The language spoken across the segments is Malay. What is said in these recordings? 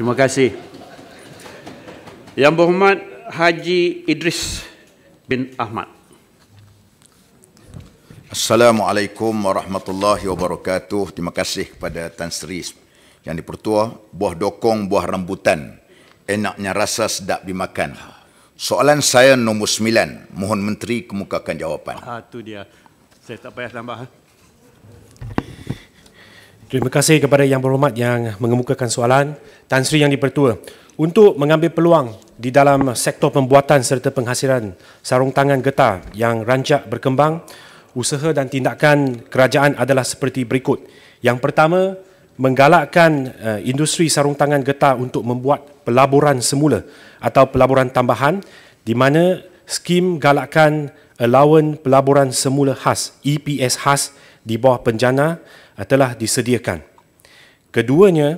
Terima kasih. Yang berhormat Haji Idris bin Ahmad. Assalamualaikum warahmatullahi wabarakatuh. Terima kasih kepada Tan Sri yang dipertua buah dokong buah rambutan enaknya rasa sedap dimakan. Soalan saya nombor 9, mohon menteri kemukakan jawapan. Ah ha, tu dia. Saya tak payah tambah. Ha. Terima kasih kepada Yang Berhormat yang mengemukakan soalan. Tan Sri Yang Dipertua, untuk mengambil peluang di dalam sektor pembuatan serta penghasilan sarung tangan getah yang rancak berkembang, usaha dan tindakan kerajaan adalah seperti berikut. Yang pertama, menggalakkan eh, industri sarung tangan getah untuk membuat pelaburan semula atau pelaburan tambahan di mana skim galakkan allowance pelaburan semula khas, EPS khas di bawah penjana telah disediakan. Keduanya,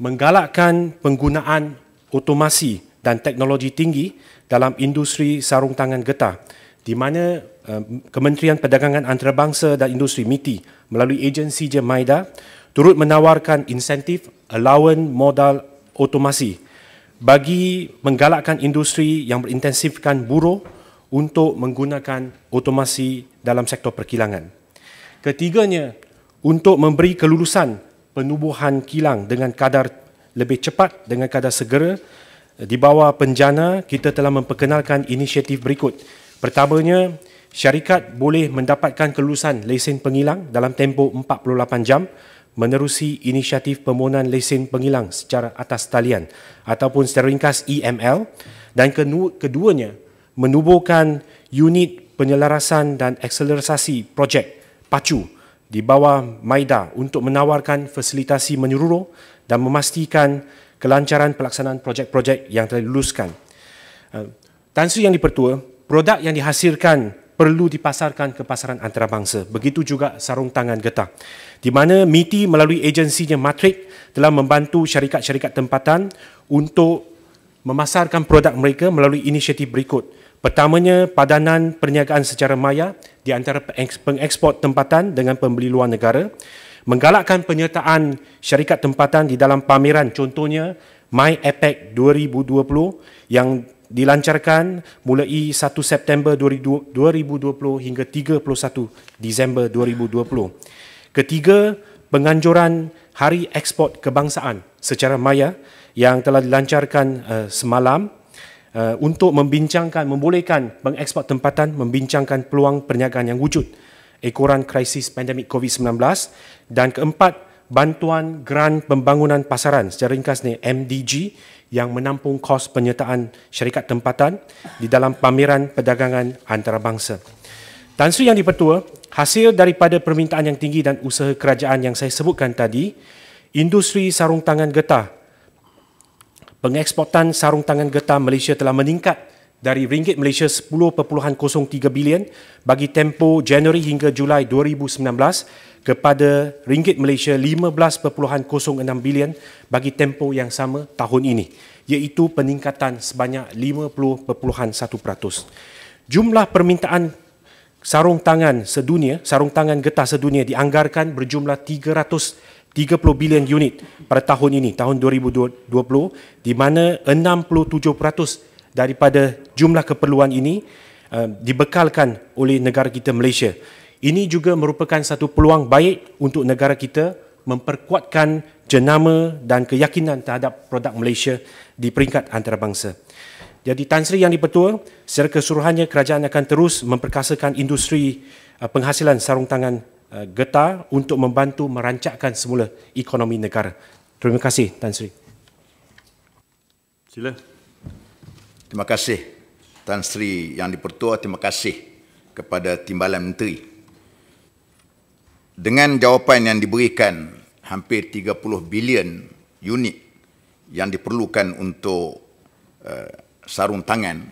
menggalakkan penggunaan otomasi dan teknologi tinggi dalam industri sarung tangan getah di mana eh, Kementerian Perdagangan Antarabangsa dan Industri MITI melalui agensi Jemaida turut menawarkan insentif allowance modal otomasi bagi menggalakkan industri yang berintensifkan buruh untuk menggunakan otomasi dalam sektor perkilangan. Ketiganya, untuk memberi kelulusan penubuhan kilang dengan kadar lebih cepat dengan kadar segera di bawah penjana kita telah memperkenalkan inisiatif berikut. Pertamanya, syarikat boleh mendapatkan kelulusan lesen pengilang dalam tempoh 48 jam menerusi inisiatif permohonan lesen pengilang secara atas talian ataupun secara ringkas EML dan keduanya menubuhkan unit penyelarasan dan akselerasi projek PACU di bawah MAIDA untuk menawarkan fasilitasi menyeluruh dan memastikan kelancaran pelaksanaan projek-projek yang telah diluluskan. Eh, Tan Sri Yang Dipertua, produk yang dihasilkan perlu dipasarkan ke pasaran antarabangsa. Begitu juga sarung tangan getah. Di mana MITI melalui agensinya Matrik telah membantu syarikat-syarikat tempatan untuk memasarkan produk mereka melalui inisiatif berikut. Pertamanya, padanan perniagaan secara maya di antara pengekspor tempatan dengan pembeli luar negara, menggalakkan penyertaan syarikat tempatan di dalam pameran contohnya My 2020 yang dilancarkan mulai 1 September 2020 hingga 31 Disember 2020. Ketiga, penganjuran Hari Ekspor Kebangsaan secara maya yang telah dilancarkan uh, semalam uh, untuk membincangkan, membolehkan pengeksport tempatan membincangkan peluang perniagaan yang wujud ekoran krisis pandemik COVID-19 dan keempat, bantuan geran pembangunan pasaran secara ringkas ni MDG yang menampung kos penyertaan syarikat tempatan di dalam pameran perdagangan antarabangsa. Tan Sri Yang Dipertua, hasil daripada permintaan yang tinggi dan usaha kerajaan yang saya sebutkan tadi, industri sarung tangan getah pengeksportan sarung tangan getah Malaysia telah meningkat dari ringgit Malaysia 10.03 bilion bagi tempo Januari hingga Julai 2019 kepada ringgit Malaysia 15.06 bilion bagi tempo yang sama tahun ini iaitu peningkatan sebanyak 50.1%. Jumlah permintaan sarung tangan sedunia, sarung tangan getah sedunia dianggarkan berjumlah 30 bilion unit pada tahun ini, tahun 2020 di mana 67% daripada jumlah keperluan ini uh, dibekalkan oleh negara kita Malaysia. Ini juga merupakan satu peluang baik untuk negara kita memperkuatkan jenama dan keyakinan terhadap produk Malaysia di peringkat antarabangsa. Jadi Tan Sri Yang di secara keseluruhannya kerajaan akan terus memperkasakan industri eh, penghasilan sarung tangan Eh, getar untuk membantu merancakkan semula ekonomi negara. Terima kasih Tan Sri. Sila. Terima kasih Tan Sri Yang di-Pertua, terima kasih kepada Timbalan Menteri. Dengan jawapan yang diberikan hampir 30 bilion unit yang diperlukan untuk uh, sarung tangan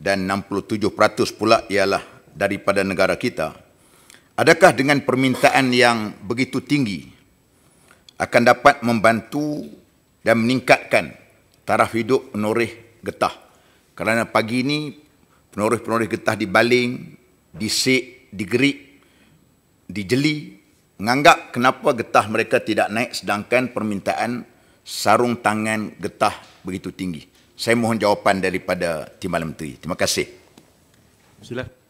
dan 67% pula ialah daripada negara kita. Adakah dengan permintaan yang begitu tinggi akan dapat membantu dan meningkatkan taraf hidup penoreh getah? Kerana pagi ini penoreh-penoreh getah di di di Gerik, di Jeli, menganggap kenapa getah mereka tidak naik sedangkan permintaan sarung tangan getah begitu tinggi. Saya mohon jawapan daripada Timbalan Menteri. Terima kasih. Silakan.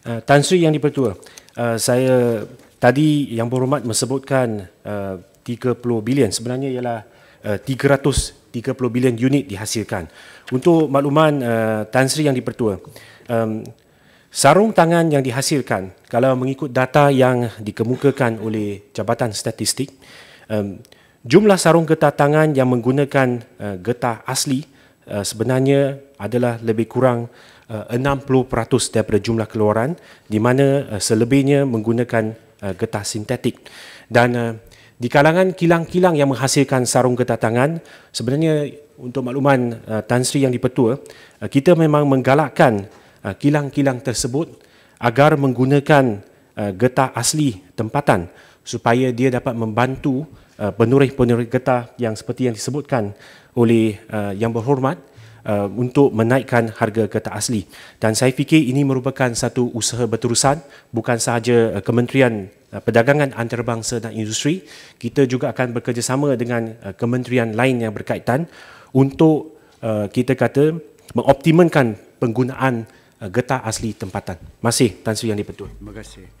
Eh, Tan Sri Yang Dipertua, uh, saya tadi yang berhormat menyebutkan eh, uh, 30 bilion sebenarnya ialah uh, 330 bilion unit dihasilkan. Untuk makluman uh, Tan Sri Yang Dipertua, um, sarung tangan yang dihasilkan kalau mengikut data yang dikemukakan oleh Jabatan Statistik, um, jumlah sarung getah tangan yang menggunakan uh, getah asli uh, sebenarnya adalah lebih kurang 60% eh, daripada jumlah keluaran di mana eh, selebihnya menggunakan eh, getah sintetik dan di kalangan kilang-kilang yang menghasilkan sarung getah tangan sebenarnya untuk makluman Tan Sri yang dipetua kita memang menggalakkan kilang-kilang tersebut agar menggunakan getah asli tempatan supaya dia dapat membantu penurih-penurih getah yang seperti yang disebutkan oleh yang berhormat uh, untuk menaikkan harga kertas asli dan saya fikir ini merupakan satu usaha berterusan bukan sahaja uh, kementerian uh, perdagangan antarabangsa dan industri kita juga akan bekerjasama dengan uh, kementerian lain yang berkaitan untuk uh, kita kata mengoptimumkan penggunaan uh, getah asli tempatan. Masih Tan Sri Yang di Terima kasih.